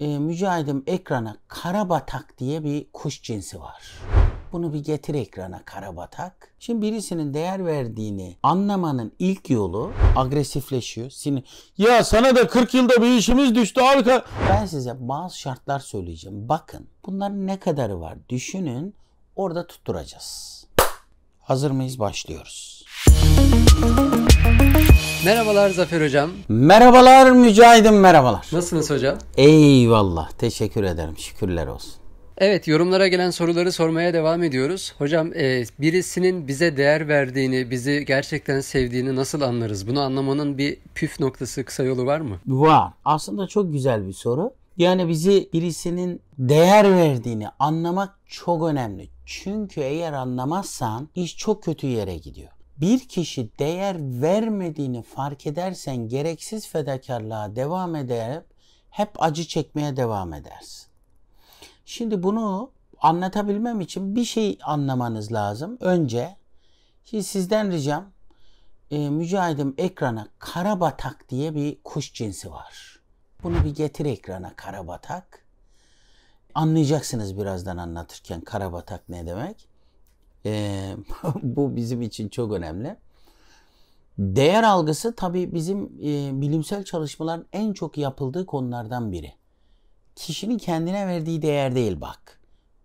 e, Mücahidim ekrana karabatak diye bir kuş cinsi var. Bunu bir getir ekrana karabatak. Şimdi birisinin değer verdiğini anlamanın ilk yolu agresifleşiyor. Sinir. Ya sana da 40 yılda bir işimiz düştü abi. Ben size bazı şartlar söyleyeceğim. Bakın bunların ne kadarı var düşünün. Orada tutturacağız. Hazır mıyız? Başlıyoruz. Müzik Merhabalar Zafer Hocam. Merhabalar Mücahid'im merhabalar. Nasılsınız hocam? Eyvallah teşekkür ederim şükürler olsun. Evet yorumlara gelen soruları sormaya devam ediyoruz. Hocam e, birisinin bize değer verdiğini, bizi gerçekten sevdiğini nasıl anlarız? Bunu anlamanın bir püf noktası, kısa yolu var mı? Var. Aslında çok güzel bir soru. Yani bizi birisinin değer verdiğini anlamak çok önemli. Çünkü eğer anlamazsan iş çok kötü yere gidiyor bir kişi değer vermediğini fark edersen gereksiz fedakarlığa devam ederek hep acı çekmeye devam edersin. Şimdi bunu anlatabilmem için bir şey anlamanız lazım. Önce şimdi sizden ricam e, Mücahidim ekrana karabatak diye bir kuş cinsi var. Bunu bir getir ekrana karabatak. Anlayacaksınız birazdan anlatırken karabatak ne demek. E, bu bizim için çok önemli. Değer algısı tabii bizim e, bilimsel çalışmaların en çok yapıldığı konulardan biri. Kişinin kendine verdiği değer değil bak.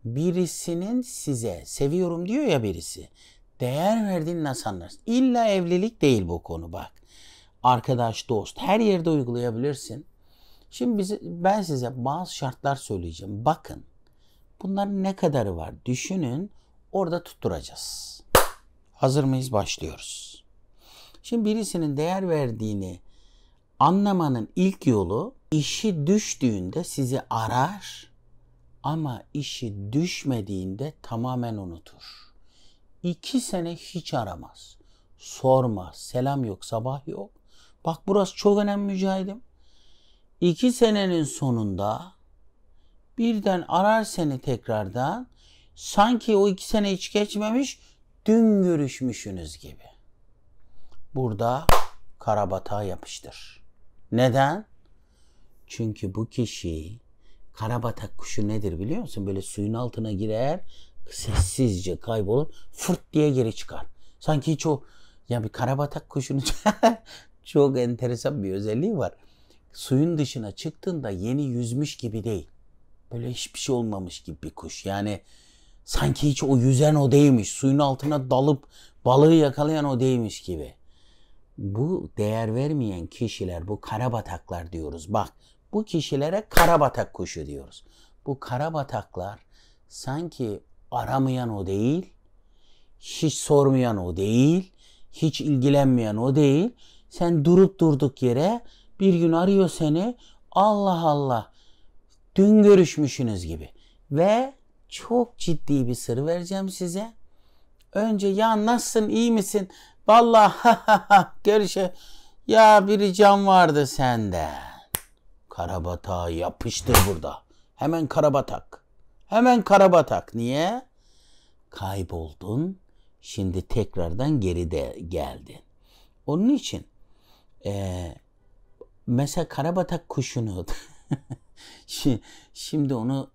Birisinin size seviyorum diyor ya birisi. Değer verdiğini nasıl anlarsın? İlla evlilik değil bu konu bak. Arkadaş, dost her yerde uygulayabilirsin. Şimdi bizi, ben size bazı şartlar söyleyeceğim. Bakın bunların ne kadarı var? Düşünün orada tutturacağız. Hazır mıyız? Başlıyoruz. Şimdi birisinin değer verdiğini anlamanın ilk yolu işi düştüğünde sizi arar ama işi düşmediğinde tamamen unutur. İki sene hiç aramaz. Sorma, selam yok, sabah yok. Bak burası çok önemli mücahidim. İki senenin sonunda birden arar seni tekrardan sanki o iki sene hiç geçmemiş dün görüşmüşsünüz gibi. Burada karabatağa yapıştır. Neden? Çünkü bu kişi karabatak kuşu nedir biliyor musun? Böyle suyun altına girer, sessizce kaybolur, fırt diye geri çıkar. Sanki hiç o ya bir karabatak kuşunun çok enteresan bir özelliği var. Suyun dışına çıktığında yeni yüzmüş gibi değil. Böyle hiçbir şey olmamış gibi bir kuş. Yani sanki hiç o yüzen o değilmiş, suyun altına dalıp balığı yakalayan o değilmiş gibi. Bu değer vermeyen kişiler, bu karabataklar diyoruz. Bak bu kişilere karabatak kuşu diyoruz. Bu karabataklar sanki aramayan o değil, hiç sormayan o değil, hiç ilgilenmeyen o değil. Sen durup durduk yere bir gün arıyor seni Allah Allah dün görüşmüşsünüz gibi. Ve çok ciddi bir sır vereceğim size. Önce ya nasılsın iyi misin? Vallahi görüşe ya bir ricam vardı senden. Karabata yapıştır burada. Hemen karabatak. Hemen karabatak. Niye? Kayboldun. Şimdi tekrardan geri de geldin. Onun için e, mesela karabatak kuşunu şimdi onu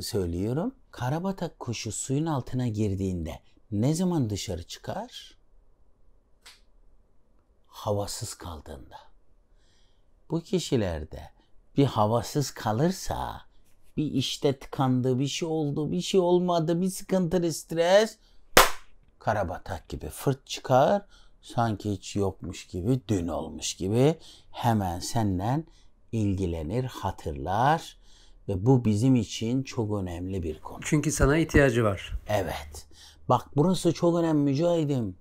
söylüyorum. Karabatak kuşu suyun altına girdiğinde ne zaman dışarı çıkar? Havasız kaldığında. Bu kişilerde bir havasız kalırsa bir işte tıkandı, bir şey oldu, bir şey olmadı, bir sıkıntı, bir stres karabatak gibi fırt çıkar. Sanki hiç yokmuş gibi, dün olmuş gibi hemen senden ilgilenir, hatırlar ve bu bizim için çok önemli bir konu. Çünkü sana ihtiyacı var. Evet. Bak burası çok önemli Mücahidim.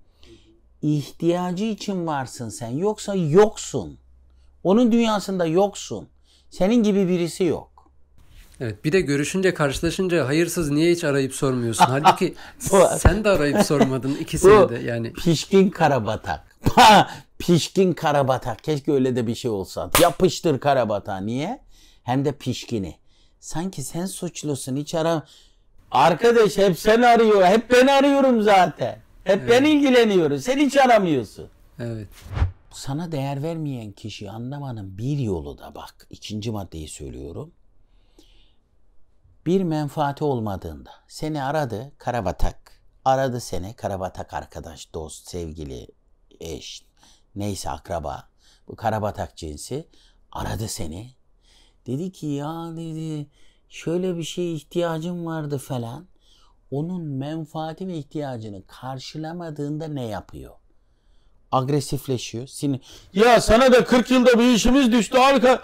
İhtiyacı için varsın sen. Yoksa yoksun. Onun dünyasında yoksun. Senin gibi birisi yok. Evet bir de görüşünce karşılaşınca hayırsız niye hiç arayıp sormuyorsun? Halbuki sen de arayıp sormadın ikisini de yani. Pişkin karabatak. pişkin karabatak. Keşke öyle de bir şey olsa. Yapıştır karabata. Niye? Hem de pişkini. Sanki sen suçlusun hiç ara... Arkadaş hep sen arıyor. Hep ben arıyorum zaten. Hep evet. ben ilgileniyorum. Sen hiç aramıyorsun. Evet. Sana değer vermeyen kişi anlamanın bir yolu da bak. ikinci maddeyi söylüyorum. Bir menfaati olmadığında seni aradı karabatak. Aradı seni karabatak arkadaş, dost, sevgili, eş, neyse akraba. Bu karabatak cinsi aradı seni Dedi ki ya dedi şöyle bir şey ihtiyacım vardı falan. Onun menfaati ve ihtiyacını karşılamadığında ne yapıyor? Agresifleşiyor. Sinir. Ya sana da 40 yılda bir işimiz düştü harika.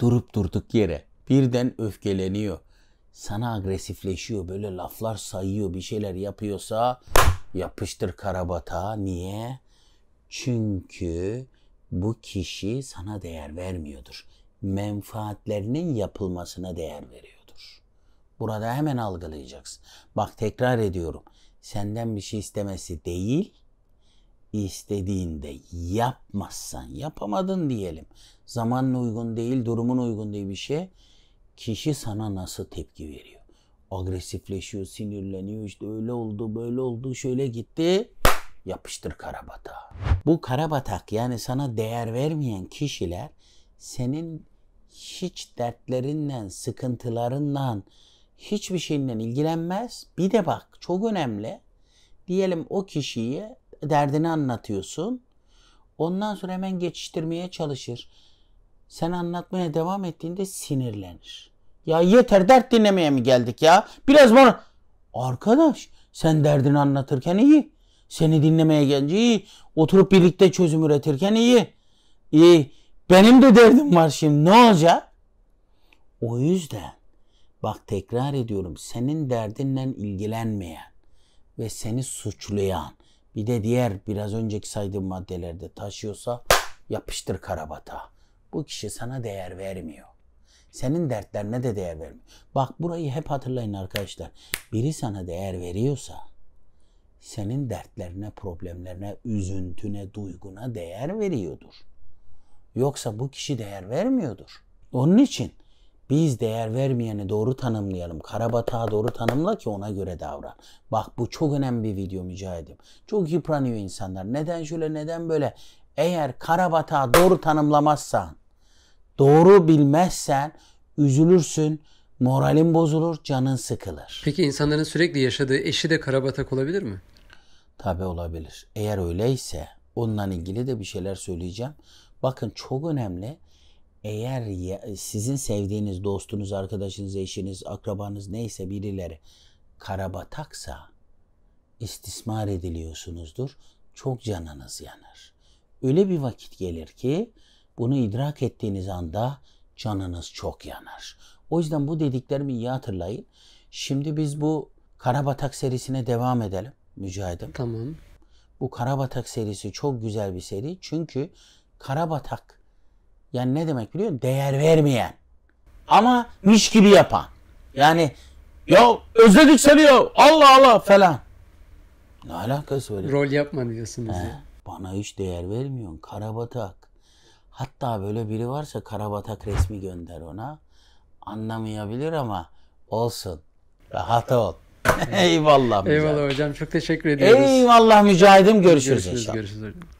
Durup durduk yere. Birden öfkeleniyor. Sana agresifleşiyor. Böyle laflar sayıyor. Bir şeyler yapıyorsa yapıştır karabata. Niye? Çünkü bu kişi sana değer vermiyordur menfaatlerinin yapılmasına değer veriyordur. Burada hemen algılayacaksın. Bak tekrar ediyorum. Senden bir şey istemesi değil, istediğinde yapmazsan, yapamadın diyelim. Zamanın uygun değil, durumun uygun değil bir şey. Kişi sana nasıl tepki veriyor? Agresifleşiyor, sinirleniyor, İşte öyle oldu, böyle oldu, şöyle gitti. Yapıştır karabata. Bu karabatak yani sana değer vermeyen kişiler senin hiç dertlerinle, sıkıntılarınla, hiçbir şeyinle ilgilenmez. Bir de bak çok önemli. Diyelim o kişiyi derdini anlatıyorsun. Ondan sonra hemen geçiştirmeye çalışır. Sen anlatmaya devam ettiğinde sinirlenir. Ya yeter dert dinlemeye mi geldik ya? Biraz bana... Arkadaş sen derdini anlatırken iyi. Seni dinlemeye gelince iyi. Oturup birlikte çözüm üretirken iyi. İyi benim de derdim var şimdi. Ne olacak? O yüzden bak tekrar ediyorum. Senin derdinle ilgilenmeyen ve seni suçlayan bir de diğer biraz önceki saydığım maddelerde taşıyorsa yapıştır karabata. Bu kişi sana değer vermiyor. Senin dertlerine de değer vermiyor. Bak burayı hep hatırlayın arkadaşlar. Biri sana değer veriyorsa senin dertlerine, problemlerine, üzüntüne, duyguna değer veriyordur. Yoksa bu kişi değer vermiyordur. Onun için biz değer vermeyeni doğru tanımlayalım. Karabatağı doğru tanımla ki ona göre davran. Bak bu çok önemli bir video mücahidim. Çok yıpranıyor insanlar. Neden şöyle neden böyle? Eğer karabatağı doğru tanımlamazsan, doğru bilmezsen üzülürsün, moralin bozulur, canın sıkılır. Peki insanların sürekli yaşadığı eşi de karabatak olabilir mi? Tabi olabilir. Eğer öyleyse onunla ilgili de bir şeyler söyleyeceğim. Bakın çok önemli. Eğer sizin sevdiğiniz dostunuz, arkadaşınız, eşiniz, akrabanız neyse birileri karabataksa istismar ediliyorsunuzdur. Çok canınız yanar. Öyle bir vakit gelir ki bunu idrak ettiğiniz anda canınız çok yanar. O yüzden bu dediklerimi iyi hatırlayın. Şimdi biz bu Karabatak serisine devam edelim mücahidim. Tamam. Bu Karabatak serisi çok güzel bir seri çünkü Karabatak. Yani ne demek biliyor musun? Değer vermeyen. Ama miş gibi yapan. Yani ya özledik seni ya Allah Allah falan. Ne alakası öyle? Rol yapma diyorsunuz He, Bana hiç değer vermiyorsun. Karabatak. Hatta böyle biri varsa karabatak resmi gönder ona. Anlamayabilir ama olsun. Rahat ol. Eyvallah. Eyvallah mücahid. hocam. Çok teşekkür ediyoruz. Eyvallah mücahidim. Görüşürüz, görüşürüz inşallah. Görüşürüz hocam.